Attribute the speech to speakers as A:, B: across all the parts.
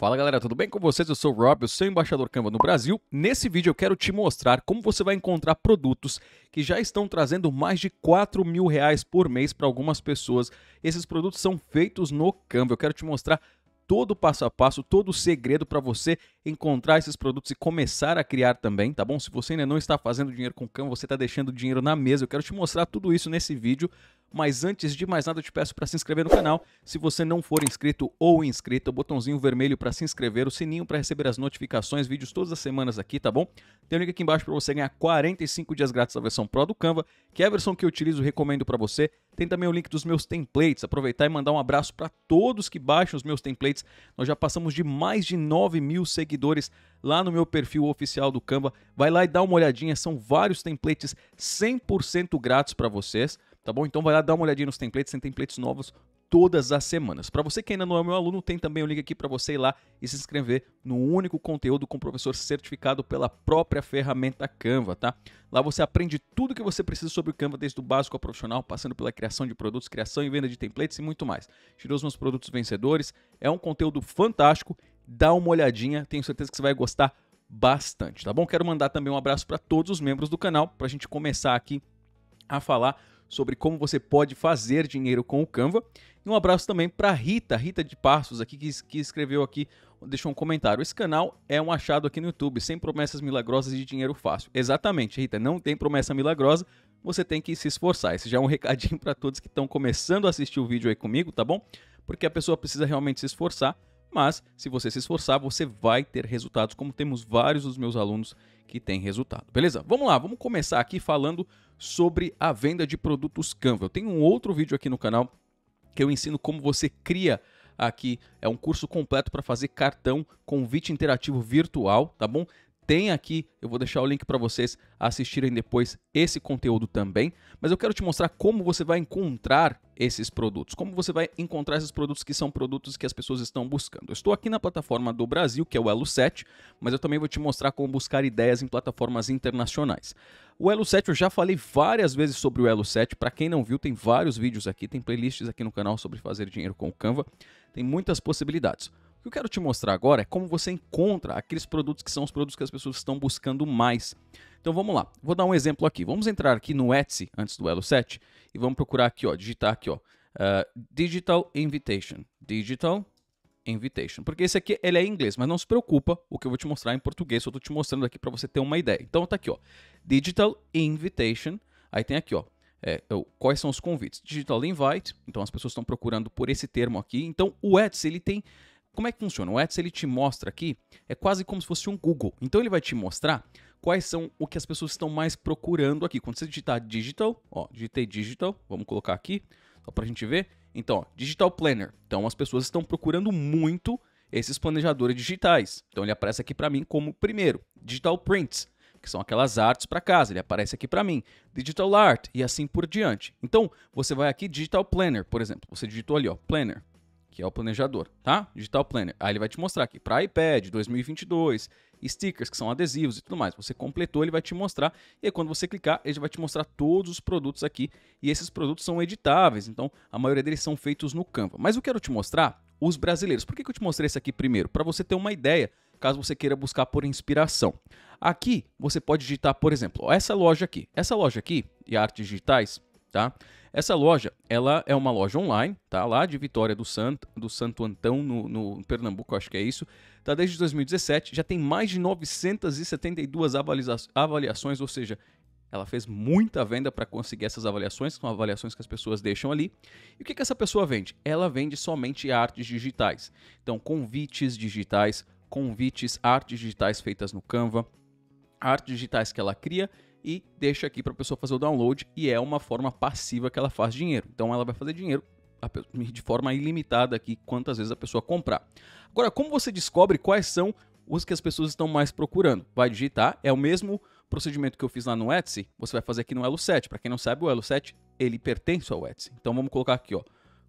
A: Fala galera, tudo bem com vocês? Eu sou o Rob, eu sou embaixador Canva no Brasil. Nesse vídeo eu quero te mostrar como você vai encontrar produtos que já estão trazendo mais de 4 mil reais por mês para algumas pessoas. Esses produtos são feitos no Canva. Eu quero te mostrar todo o passo a passo, todo o segredo para você encontrar esses produtos e começar a criar também, tá bom? Se você ainda não está fazendo dinheiro com Canva, você está deixando dinheiro na mesa. Eu quero te mostrar tudo isso nesse vídeo. Mas antes de mais nada, eu te peço para se inscrever no canal. Se você não for inscrito ou inscrita, o botãozinho vermelho para se inscrever, o sininho para receber as notificações, vídeos todas as semanas aqui, tá bom? Tem um link aqui embaixo para você ganhar 45 dias grátis da versão Pro do Canva, que é a versão que eu utilizo e recomendo para você. Tem também o link dos meus templates. Aproveitar e mandar um abraço para todos que baixam os meus templates. Nós já passamos de mais de 9 mil seguidores lá no meu perfil oficial do Canva. Vai lá e dá uma olhadinha, são vários templates 100% grátis para vocês tá bom? Então vai lá dar uma olhadinha nos templates, tem templates novos todas as semanas. Para você que ainda não é meu aluno, tem também o um link aqui para você ir lá e se inscrever no único conteúdo com professor certificado pela própria ferramenta Canva, tá? Lá você aprende tudo que você precisa sobre o Canva, desde o básico ao profissional, passando pela criação de produtos, criação e venda de templates e muito mais. Tirou os meus produtos vencedores, é um conteúdo fantástico, dá uma olhadinha, tenho certeza que você vai gostar bastante, tá bom? Quero mandar também um abraço para todos os membros do canal, para a gente começar aqui a falar sobre como você pode fazer dinheiro com o Canva. E um abraço também para Rita, Rita de Passos aqui que, que escreveu aqui, deixou um comentário. Esse canal é um achado aqui no YouTube, sem promessas milagrosas de dinheiro fácil. Exatamente, Rita, não tem promessa milagrosa, você tem que se esforçar. Esse já é um recadinho para todos que estão começando a assistir o vídeo aí comigo, tá bom? Porque a pessoa precisa realmente se esforçar mas se você se esforçar, você vai ter resultados, como temos vários dos meus alunos que têm resultado. Beleza? Vamos lá, vamos começar aqui falando sobre a venda de produtos Canva. Eu tenho um outro vídeo aqui no canal que eu ensino como você cria aqui é um curso completo para fazer cartão, convite interativo virtual, tá bom? tem aqui, eu vou deixar o link para vocês assistirem depois esse conteúdo também, mas eu quero te mostrar como você vai encontrar esses produtos, como você vai encontrar esses produtos que são produtos que as pessoas estão buscando. Eu estou aqui na plataforma do Brasil, que é o Elo 7, mas eu também vou te mostrar como buscar ideias em plataformas internacionais. O Elo 7 eu já falei várias vezes sobre o Elo 7, para quem não viu, tem vários vídeos aqui, tem playlists aqui no canal sobre fazer dinheiro com o Canva, tem muitas possibilidades. O que eu quero te mostrar agora é como você encontra aqueles produtos que são os produtos que as pessoas estão buscando mais. Então vamos lá, vou dar um exemplo aqui. Vamos entrar aqui no Etsy antes do Elo 7 e vamos procurar aqui, ó, digitar aqui, ó, uh, Digital Invitation, Digital Invitation. Porque esse aqui ele é em inglês, mas não se preocupa, o que eu vou te mostrar é em português, eu estou te mostrando aqui para você ter uma ideia. Então tá aqui, ó, Digital Invitation. Aí tem aqui, ó, é, eu, é quais são os convites? Digital Invite, então as pessoas estão procurando por esse termo aqui. Então o Etsy ele tem como é que funciona? O Ads ele te mostra aqui, é quase como se fosse um Google. Então ele vai te mostrar quais são o que as pessoas estão mais procurando aqui. Quando você digitar digital, ó, digitei digital, vamos colocar aqui, só para a gente ver. Então, ó, digital planner. Então as pessoas estão procurando muito esses planejadores digitais. Então ele aparece aqui para mim como primeiro, digital prints, que são aquelas artes para casa, ele aparece aqui para mim, digital art e assim por diante. Então, você vai aqui digital planner, por exemplo, você digitou ali, ó, planner que é o planejador, tá? Digital Planner. Aí ele vai te mostrar aqui para iPad 2022, stickers que são adesivos e tudo mais. Você completou, ele vai te mostrar e aí, quando você clicar, ele vai te mostrar todos os produtos aqui e esses produtos são editáveis, então a maioria deles são feitos no Canva. Mas eu quero te mostrar os brasileiros. Por que, que eu te mostrei esse aqui primeiro? Para você ter uma ideia, caso você queira buscar por inspiração. Aqui você pode digitar, por exemplo, essa loja aqui. Essa loja aqui, de artes digitais, tá? Essa loja, ela é uma loja online, tá? Lá de Vitória do Santo, do Santo Antão, no, no Pernambuco, acho que é isso. Tá desde 2017, já tem mais de 972 avaliações, ou seja, ela fez muita venda para conseguir essas avaliações, são avaliações que as pessoas deixam ali. E o que, que essa pessoa vende? Ela vende somente artes digitais. Então, convites digitais, convites, artes digitais feitas no Canva, artes digitais que ela cria e deixa aqui para a pessoa fazer o download e é uma forma passiva que ela faz dinheiro. Então ela vai fazer dinheiro de forma ilimitada aqui quantas vezes a pessoa comprar. Agora, como você descobre quais são os que as pessoas estão mais procurando? Vai digitar, é o mesmo procedimento que eu fiz lá no Etsy, você vai fazer aqui no Elo 7. Para quem não sabe, o Elo 7, ele pertence ao Etsy. Então vamos colocar aqui, ó,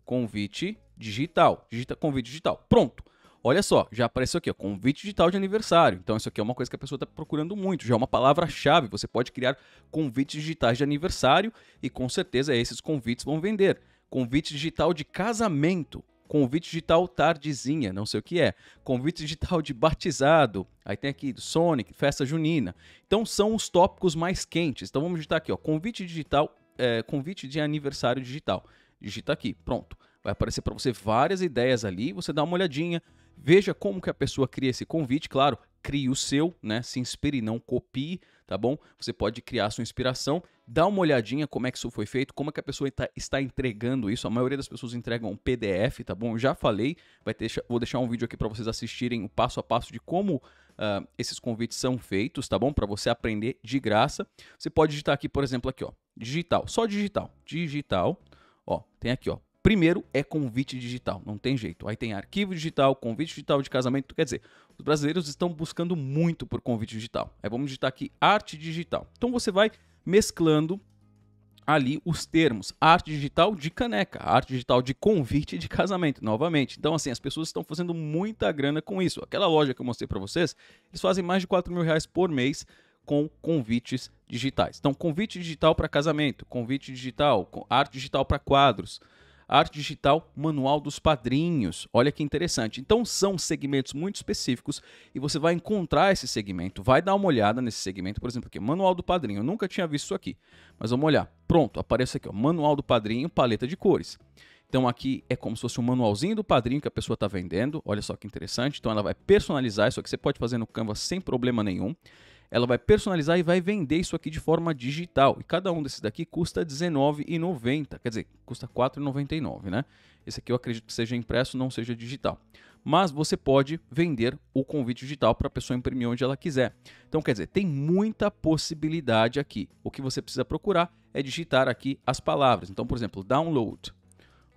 A: convite digital, digita convite digital. Pronto. Olha só, já apareceu aqui, ó, convite digital de aniversário. Então, isso aqui é uma coisa que a pessoa está procurando muito, já é uma palavra-chave. Você pode criar convites digitais de aniversário e com certeza esses convites vão vender. Convite digital de casamento, convite digital tardezinha, não sei o que é, convite digital de batizado, aí tem aqui Sonic, festa junina. Então, são os tópicos mais quentes. Então, vamos digitar aqui, ó, convite digital, é, convite de aniversário digital. Digita aqui, pronto. Vai aparecer para você várias ideias ali, você dá uma olhadinha Veja como que a pessoa cria esse convite, claro, crie o seu, né? Se inspire, e não copie, tá bom? Você pode criar sua inspiração, dá uma olhadinha como é que isso foi feito, como é que a pessoa tá, está entregando isso. A maioria das pessoas entregam um PDF, tá bom? Eu já falei, vai ter, vou deixar um vídeo aqui para vocês assistirem o passo a passo de como uh, esses convites são feitos, tá bom? Para você aprender de graça. Você pode digitar aqui, por exemplo, aqui, ó, digital, só digital, digital, ó, tem aqui, ó, Primeiro é convite digital, não tem jeito. Aí tem arquivo digital, convite digital de casamento. Quer dizer, os brasileiros estão buscando muito por convite digital. É, vamos digitar aqui arte digital. Então você vai mesclando ali os termos arte digital de caneca, arte digital de convite de casamento, novamente. Então, assim, as pessoas estão fazendo muita grana com isso. Aquela loja que eu mostrei para vocês, eles fazem mais de 4 mil reais por mês com convites digitais. Então, convite digital para casamento, convite digital, arte digital para quadros arte digital, manual dos padrinhos. Olha que interessante. Então são segmentos muito específicos e você vai encontrar esse segmento, vai dar uma olhada nesse segmento, por exemplo, aqui, manual do padrinho. Eu nunca tinha visto isso aqui, mas vamos olhar. Pronto, aparece aqui, ó, manual do padrinho, paleta de cores. Então aqui é como se fosse um manualzinho do padrinho que a pessoa está vendendo. Olha só que interessante. Então ela vai personalizar isso aqui. Você pode fazer no Canva sem problema nenhum ela vai personalizar e vai vender isso aqui de forma digital. E cada um desses daqui custa R$19,90, quer dizer, custa R$4,99, né? Esse aqui eu acredito que seja impresso, não seja digital. Mas você pode vender o convite digital para a pessoa imprimir onde ela quiser. Então, quer dizer, tem muita possibilidade aqui. O que você precisa procurar é digitar aqui as palavras. Então, por exemplo, download.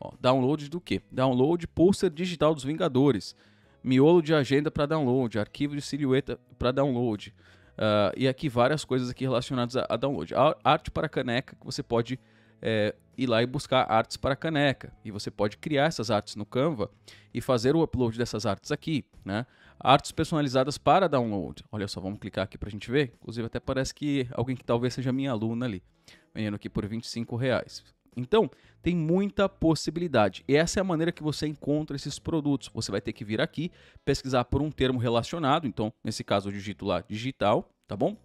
A: Ó, download do que? Download pôster digital dos Vingadores. Miolo de agenda para download, arquivo de silhueta para download, Uh, e aqui várias coisas aqui relacionadas a, a download. A arte para caneca, que você pode é, ir lá e buscar artes para caneca. E você pode criar essas artes no Canva e fazer o upload dessas artes aqui. Né? Artes personalizadas para download. Olha só, vamos clicar aqui para a gente ver. Inclusive até parece que alguém que talvez seja minha aluna ali. Vendendo aqui por 25 reais. Então, tem muita possibilidade. E essa é a maneira que você encontra esses produtos. Você vai ter que vir aqui, pesquisar por um termo relacionado. Então, nesse caso, eu digito lá digital, tá bom?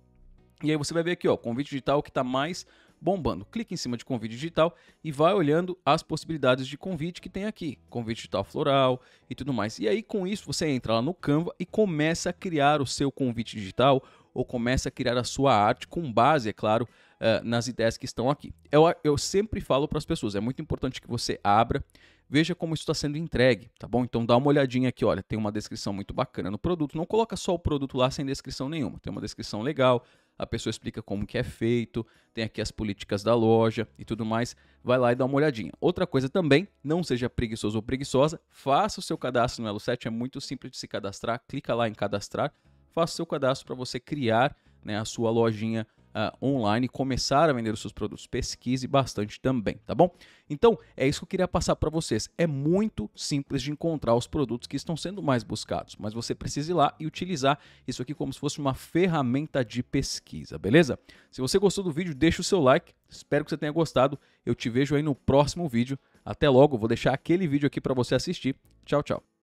A: E aí você vai ver aqui, ó, convite digital que está mais bombando. Clique em cima de convite digital e vai olhando as possibilidades de convite que tem aqui, convite digital floral e tudo mais. E aí com isso você entra lá no Canva e começa a criar o seu convite digital ou começa a criar a sua arte com base, é claro, uh, nas ideias que estão aqui. Eu, eu sempre falo para as pessoas, é muito importante que você abra, veja como isso está sendo entregue, tá bom? Então dá uma olhadinha aqui, olha, tem uma descrição muito bacana no produto. Não coloca só o produto lá sem descrição nenhuma. Tem uma descrição legal, a pessoa explica como que é feito, tem aqui as políticas da loja e tudo mais. Vai lá e dá uma olhadinha. Outra coisa também, não seja preguiçoso ou preguiçosa, faça o seu cadastro no Elo7, é muito simples de se cadastrar, clica lá em cadastrar faça seu cadastro para você criar né, a sua lojinha uh, online e começar a vender os seus produtos. Pesquise bastante também, tá bom? Então, é isso que eu queria passar para vocês. É muito simples de encontrar os produtos que estão sendo mais buscados, mas você precisa ir lá e utilizar isso aqui como se fosse uma ferramenta de pesquisa, beleza? Se você gostou do vídeo, deixa o seu like. Espero que você tenha gostado. Eu te vejo aí no próximo vídeo. Até logo, vou deixar aquele vídeo aqui para você assistir. Tchau, tchau.